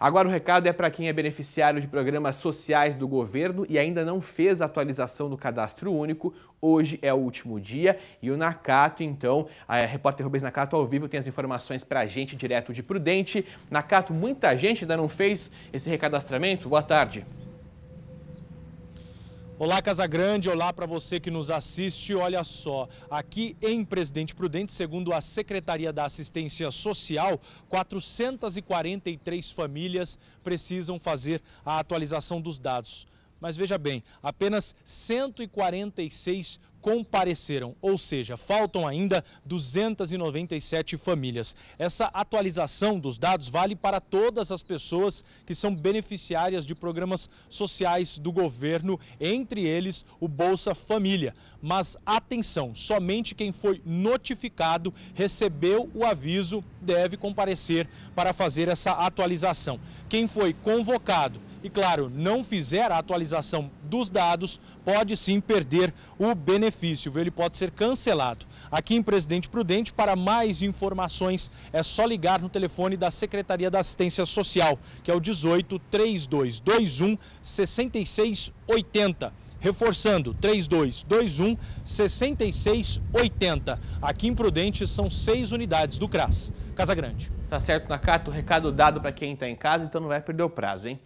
Agora o recado é para quem é beneficiário de programas sociais do governo e ainda não fez a atualização no cadastro único. Hoje é o último dia e o Nakato, então, a é, repórter Rubens Nakato ao vivo tem as informações para a gente direto de Prudente. Nakato, muita gente ainda não fez esse recadastramento? Boa tarde. Olá, Casa Grande, olá para você que nos assiste. Olha só, aqui em Presidente Prudente, segundo a Secretaria da Assistência Social, 443 famílias precisam fazer a atualização dos dados. Mas veja bem, apenas 146 compareceram, ou seja, faltam ainda 297 famílias. Essa atualização dos dados vale para todas as pessoas que são beneficiárias de programas sociais do governo, entre eles o Bolsa Família. Mas atenção, somente quem foi notificado, recebeu o aviso, deve comparecer para fazer essa atualização. Quem foi convocado e, claro, não fizer a atualização dos dados, pode sim perder o benefício, ele pode ser cancelado. Aqui em Presidente Prudente, para mais informações, é só ligar no telefone da Secretaria da Assistência Social, que é o 18 3221 6680. Reforçando, 3221 6680. Aqui em Prudente são seis unidades do CRAS. Casa Grande. Tá certo, Nakato, recado dado para quem está em casa, então não vai perder o prazo, hein?